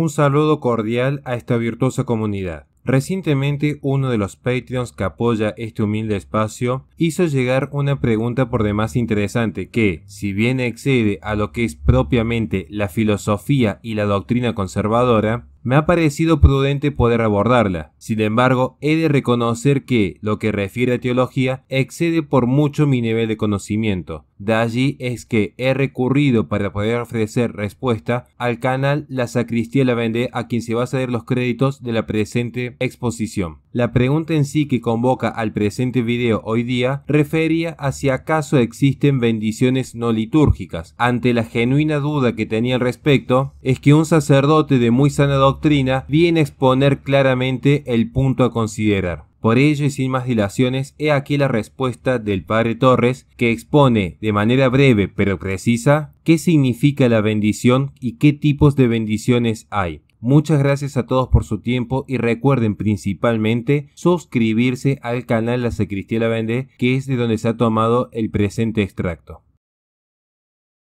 Un saludo cordial a esta virtuosa comunidad. Recientemente uno de los Patreons que apoya este humilde espacio hizo llegar una pregunta por demás interesante que, si bien excede a lo que es propiamente la filosofía y la doctrina conservadora, me ha parecido prudente poder abordarla. Sin embargo, he de reconocer que lo que refiere a teología excede por mucho mi nivel de conocimiento. De allí es que he recurrido para poder ofrecer respuesta al canal La Sacristía la vende a quien se va a ceder los créditos de la presente exposición. La pregunta en sí que convoca al presente video hoy día refería a si acaso existen bendiciones no litúrgicas. Ante la genuina duda que tenía al respecto, es que un sacerdote de muy sanador doctrina viene a exponer claramente el punto a considerar. Por ello y sin más dilaciones, he aquí la respuesta del padre Torres, que expone de manera breve pero precisa qué significa la bendición y qué tipos de bendiciones hay. Muchas gracias a todos por su tiempo y recuerden principalmente suscribirse al canal La Sacristía La Vende, que es de donde se ha tomado el presente extracto.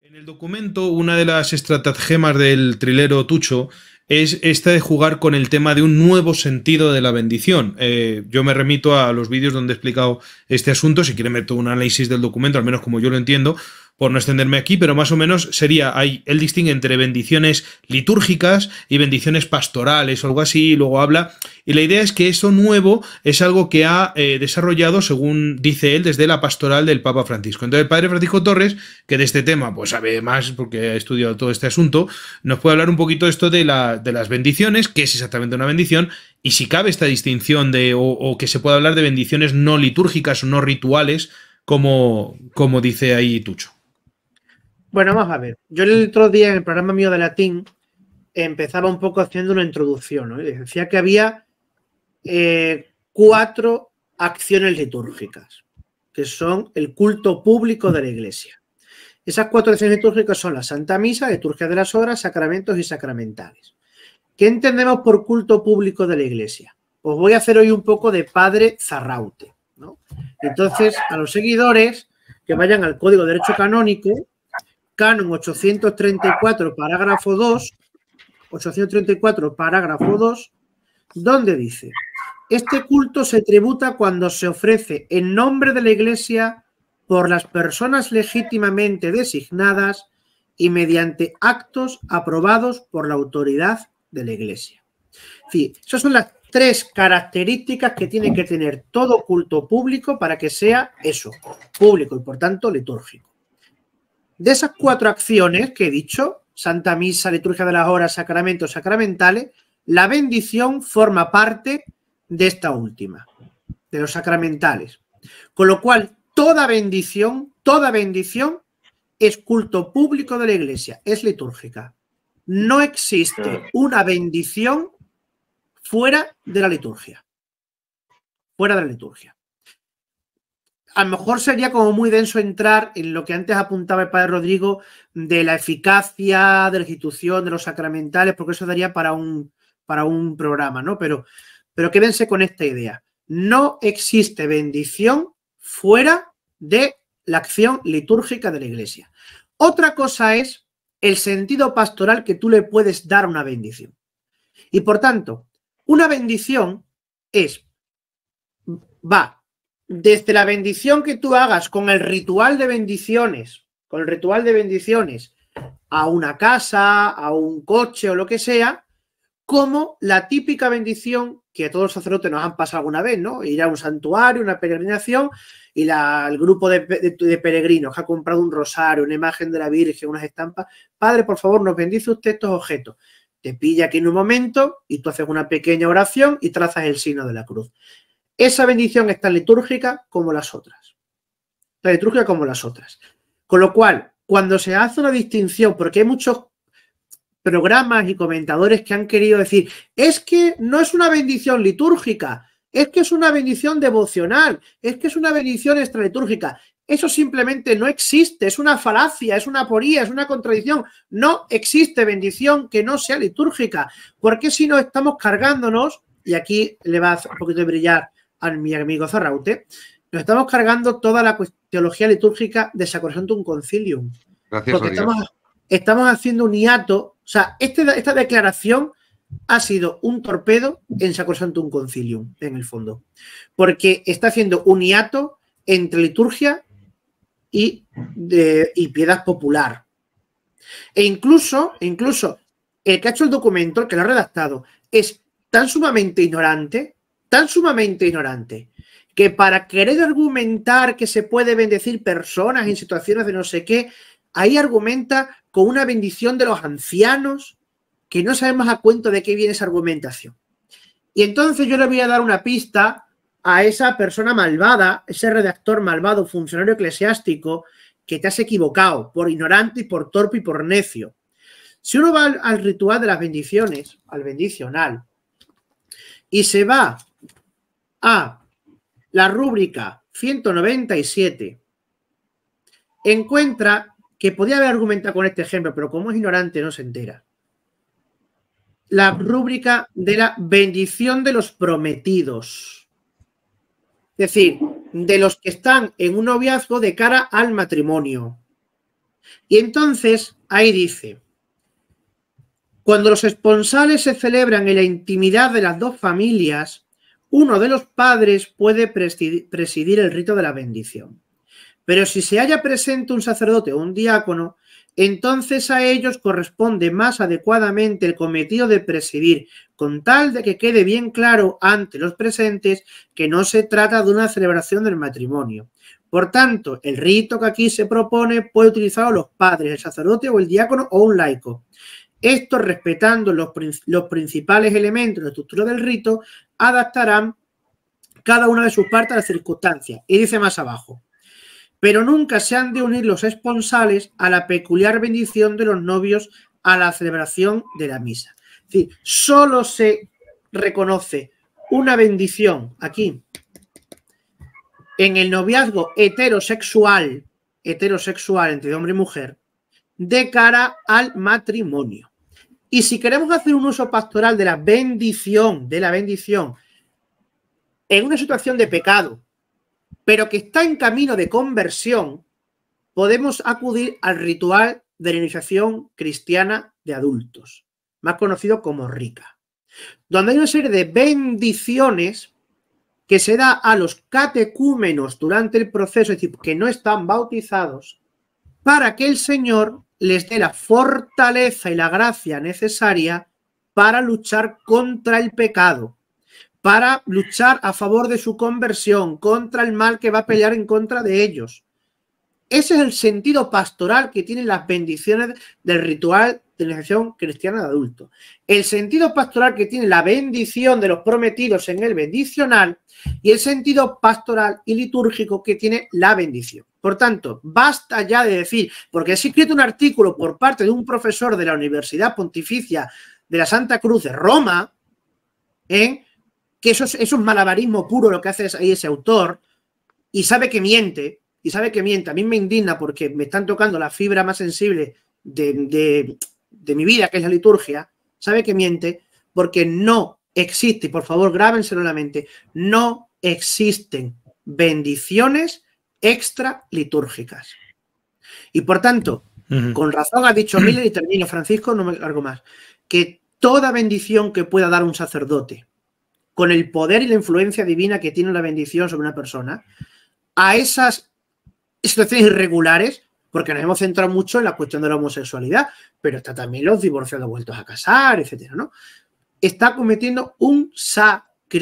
En el documento, una de las estratagemas del trilero Tucho es esta de jugar con el tema de un nuevo sentido de la bendición. Eh, yo me remito a los vídeos donde he explicado este asunto, si quieren meter un análisis del documento, al menos como yo lo entiendo, por no extenderme aquí, pero más o menos sería, ahí él distingue entre bendiciones litúrgicas y bendiciones pastorales o algo así, luego habla, y la idea es que eso nuevo es algo que ha eh, desarrollado, según dice él, desde la pastoral del Papa Francisco. Entonces el Padre Francisco Torres, que de este tema pues sabe más porque ha estudiado todo este asunto, nos puede hablar un poquito esto de, la, de las bendiciones, que es exactamente una bendición, y si cabe esta distinción de, o, que se pueda hablar de bendiciones no litúrgicas o no rituales, como, como dice ahí Tucho. Bueno, vamos a ver. Yo el otro día en el programa mío de latín empezaba un poco haciendo una introducción. ¿no? Decía que había eh, cuatro acciones litúrgicas, que son el culto público de la iglesia. Esas cuatro acciones litúrgicas son la Santa Misa, liturgia de las horas, sacramentos y sacramentales. ¿Qué entendemos por culto público de la iglesia? Os pues voy a hacer hoy un poco de padre Zarraute. Entonces, a los seguidores que vayan al Código de Derecho Canónico Canon 834, parágrafo 2, 834, parágrafo 2, donde dice, este culto se tributa cuando se ofrece en nombre de la Iglesia por las personas legítimamente designadas y mediante actos aprobados por la autoridad de la Iglesia. Sí, esas son las tres características que tiene que tener todo culto público para que sea eso, público y por tanto litúrgico. De esas cuatro acciones que he dicho, Santa Misa, Liturgia de las Horas, Sacramentos, Sacramentales, la bendición forma parte de esta última, de los sacramentales. Con lo cual, toda bendición, toda bendición es culto público de la iglesia, es litúrgica. No existe una bendición fuera de la liturgia. Fuera de la liturgia a lo mejor sería como muy denso entrar en lo que antes apuntaba el padre Rodrigo de la eficacia, de la institución, de los sacramentales, porque eso daría para un, para un programa, ¿no? Pero, pero quédense con esta idea. No existe bendición fuera de la acción litúrgica de la iglesia. Otra cosa es el sentido pastoral que tú le puedes dar a una bendición. Y por tanto, una bendición es, va desde la bendición que tú hagas con el ritual de bendiciones, con el ritual de bendiciones a una casa, a un coche o lo que sea, como la típica bendición que a todos los sacerdotes nos han pasado alguna vez, ¿no? Ir a un santuario, una peregrinación, y el grupo de, peregrinos que ha comprado un rosario, una imagen de la Virgen, unas estampas, Padre, por favor, nos bendice usted estos objetos. Te pilla aquí en un momento y tú haces una pequeña oración y trazas el signo de la cruz. Esa bendición es tan litúrgica como las otras. La litúrgica como las otras. Con lo cual, cuando se hace una distinción, porque hay muchos programas y comentadores que han querido decir, es que no es una bendición litúrgica, es que es una bendición devocional, es que es una bendición extralitúrgica. Eso simplemente no existe, es una falacia, es una poría, es una contradicción. No existe bendición que no sea litúrgica, porque si no estamos cargándonos, y aquí le va a un poquito de brillar a mi amigo Zarraute, nos estamos cargando toda la teología litúrgica de un Concilium. Gracias, porque estamos, haciendo un hiato. O sea, este esta declaración ha sido un torpedo en un Concilium, en el fondo. Porque está haciendo un hiato entre liturgia y, y piedad popular. E incluso, incluso, el que ha hecho el documento, el que lo ha redactado, es tan sumamente ignorante tan sumamente ignorante que para querer argumentar que se puede bendecir personas en situaciones de no sé qué, ahí argumenta con una bendición de los ancianos que no sabemos a cuento de qué viene esa argumentación. Y entonces yo le voy a dar una pista a esa persona malvada, ese redactor malvado, funcionario eclesiástico, que te has equivocado por ignorante y por torpe y por necio. Si uno va al ritual de las bendiciones, al bendicional, y se va a la rúbrica 197, encuentra que podía haber argumentado con este ejemplo, pero como es ignorante no se entera. La rúbrica de la bendición de los prometidos. Es decir, de los que están en un noviazgo de cara al matrimonio. Y entonces ahí dice, cuando los esponsales se celebran en la intimidad de las dos familias, uno de los padres puede presidir el rito de la bendición. Pero si se halla presente un sacerdote o un diácono, entonces a ellos corresponde más adecuadamente el cometido de presidir, con tal de que quede bien claro ante los presentes que no se trata de una celebración del matrimonio. Por tanto, el rito que aquí se propone puede utilizar los padres, el sacerdote o el diácono o un laico. Estos, respetando los, principales elementos de la estructura del rito, adaptarán cada una de sus partes a las circunstancias. Y dice más abajo, pero nunca se han de unir los esponsales a la peculiar bendición de los novios a la celebración de la misa. Es decir, solo se reconoce una bendición aquí en el noviazgo heterosexual, heterosexual entre hombre y mujer, de cara al matrimonio. Y si queremos hacer un uso pastoral de la bendición, de la bendición, en una situación de pecado, pero que está en camino de conversión, podemos acudir al ritual de la iniciación cristiana de adultos, más conocido como RICA, donde hay una serie de bendiciones que se da a los catecúmenos durante el proceso, es decir, que no están bautizados, para que el Señor les dé la fortaleza y la gracia necesaria para luchar contra el pecado, para luchar a favor de su conversión, contra el mal que va a pelear en contra de ellos. Ese es el sentido pastoral que tienen las bendiciones del ritual de iniciación cristiana de adulto. El sentido pastoral que tiene la bendición de los prometidos en el bendicional y el sentido pastoral y litúrgico que tiene la bendición. Por tanto, basta ya de decir, porque he escrito un artículo por parte de un profesor de la Universidad Pontificia de la Santa Cruz de Roma, ¿eh? que eso es, un malabarismo puro lo que hace ahí ese autor, y sabe que miente, y sabe que miente. A mí me indigna porque me están tocando la fibra más sensible de, de mi vida, que es la liturgia, sabe que miente porque no existe, y por favor grábenselo en la mente, no existen bendiciones extra litúrgicas. Y por tanto, con razón ha dicho Miller y termino, Francisco, no me largo más, que toda bendición que pueda dar un sacerdote, con el poder y la influencia divina que tiene la bendición sobre una persona, a esas situaciones irregulares, porque nos hemos centrado mucho en la cuestión de la homosexualidad, pero está también los divorciados vueltos a casar, etcétera, ¿no? Está cometiendo un sacrilegio.